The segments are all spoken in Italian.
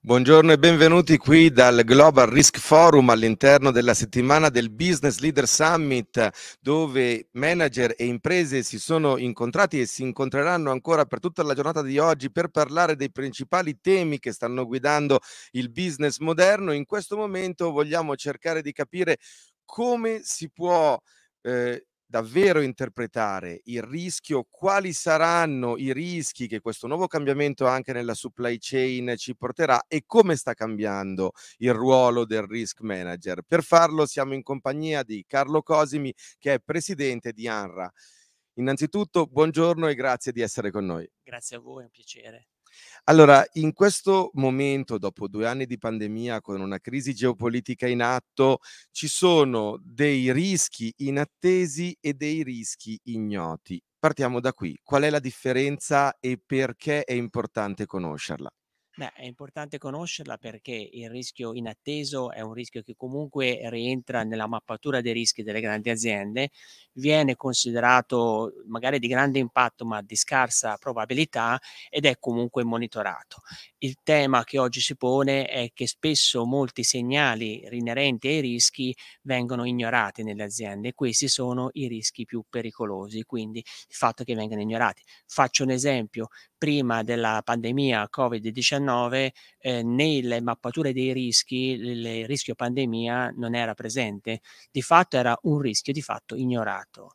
Buongiorno e benvenuti qui dal Global Risk Forum all'interno della settimana del Business Leader Summit dove manager e imprese si sono incontrati e si incontreranno ancora per tutta la giornata di oggi per parlare dei principali temi che stanno guidando il business moderno. In questo momento vogliamo cercare di capire come si può eh, davvero interpretare il rischio, quali saranno i rischi che questo nuovo cambiamento anche nella supply chain ci porterà e come sta cambiando il ruolo del risk manager. Per farlo siamo in compagnia di Carlo Cosimi che è presidente di ANRA. Innanzitutto buongiorno e grazie di essere con noi. Grazie a voi, è un piacere. Allora, in questo momento, dopo due anni di pandemia, con una crisi geopolitica in atto, ci sono dei rischi inattesi e dei rischi ignoti. Partiamo da qui. Qual è la differenza e perché è importante conoscerla? Beh, è importante conoscerla perché il rischio inatteso è un rischio che comunque rientra nella mappatura dei rischi delle grandi aziende, viene considerato magari di grande impatto ma di scarsa probabilità ed è comunque monitorato. Il tema che oggi si pone è che spesso molti segnali inerenti ai rischi vengono ignorati nelle aziende e questi sono i rischi più pericolosi, quindi il fatto che vengano ignorati. Faccio un esempio, prima della pandemia Covid-19 eh, nelle mappature dei rischi il rischio pandemia non era presente, di fatto era un rischio di fatto ignorato.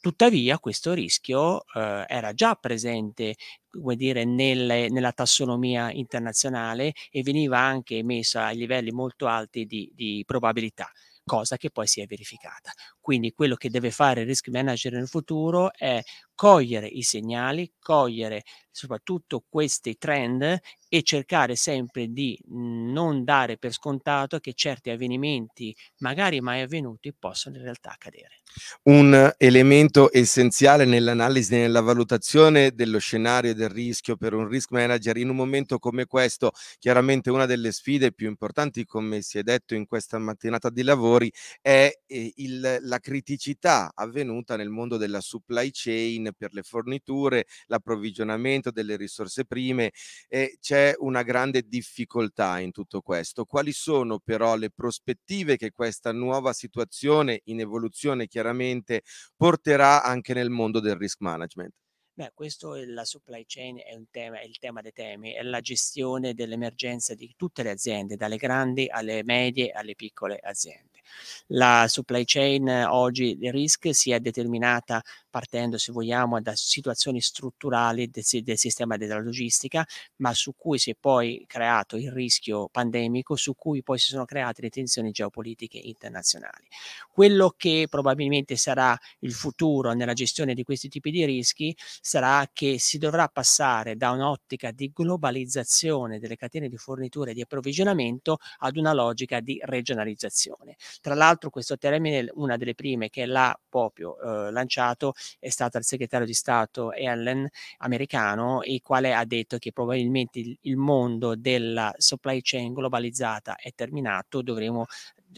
Tuttavia questo rischio eh, era già presente come dire, nelle, nella tassonomia internazionale e veniva anche messa a livelli molto alti di, di probabilità cosa che poi si è verificata. Quindi quello che deve fare il risk manager nel futuro è cogliere i segnali, cogliere soprattutto questi trend e cercare sempre di mhmm, non dare per scontato che certi avvenimenti, magari mai avvenuti, possano in realtà accadere. Un elemento essenziale nell'analisi e nella valutazione dello scenario del rischio per un risk manager in un momento come questo, chiaramente una delle sfide più importanti, come si è detto in questa mattinata di lavori, è eh, il, la criticità avvenuta nel mondo della supply chain guadagno per le forniture, l'approvvigionamento delle risorse prime e eh, c'è una grande difficoltà in tutto questo. Quali sono però le prospettive che questa nuova situazione in evoluzione chiaramente porterà anche nel mondo del risk management? Beh, questo è la supply chain è, tema, è, il tema dei temi, è la gestione dell'emergenza di tutte le aziende, dalle grandi alle medie alle piccole aziende. La supply chain oggi, il risk si è determinata partendo se vogliamo da situazioni strutturali del, del sistema della logistica, ma su cui si è poi creato il rischio pandemico, su cui poi si sono create le tensioni geopolitiche internazionali. Quello che probabilmente sarà il futuro nella gestione di questi tipi di rischi sarà che si dovrà passare da un'ottica di globalizzazione delle catene di fornitura e di approvvigionamento ad una logica di regionalizzazione. Tra l'altro questo termine, una delle prime che l'ha proprio eh, lanciato è stata il segretario di Stato Allen americano, il quale ha detto che probabilmente il, il mondo della supply chain globalizzata è terminato, dovremo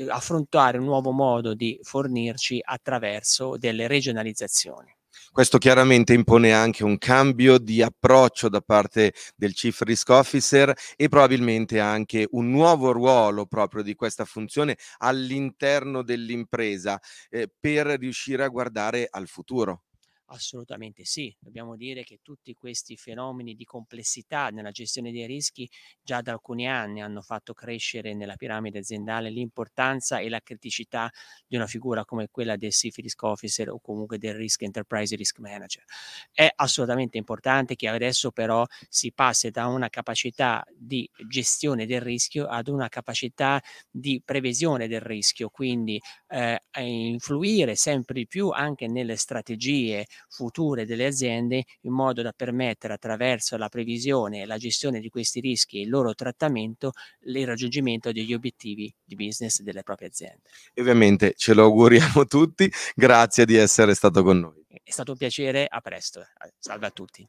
affrontare un nuovo modo di fornirci attraverso delle regionalizzazioni. Questo chiaramente impone anche un cambio di approccio da parte del Chief Risk Officer e probabilmente anche un nuovo ruolo proprio di questa funzione all'interno dell'impresa eh, per riuscire a guardare al futuro. Assolutamente sì, dobbiamo dire che tutti questi fenomeni di complessità nella gestione dei rischi già da alcuni anni hanno fatto crescere nella piramide aziendale l'importanza e la criticità di una figura come quella del Chief Risk Officer o comunque del Risk Enterprise Risk Manager. È assolutamente importante che adesso però si passi da una capacità di gestione del rischio ad una capacità di previsione del rischio, quindi eh, influire sempre di più anche nelle strategie future delle aziende in modo da permettere attraverso la previsione e la gestione di questi rischi e il loro trattamento il raggiungimento degli obiettivi di business delle proprie aziende. E ovviamente ce lo auguriamo tutti, grazie di essere stato con noi. È stato un piacere, a presto, salve a tutti.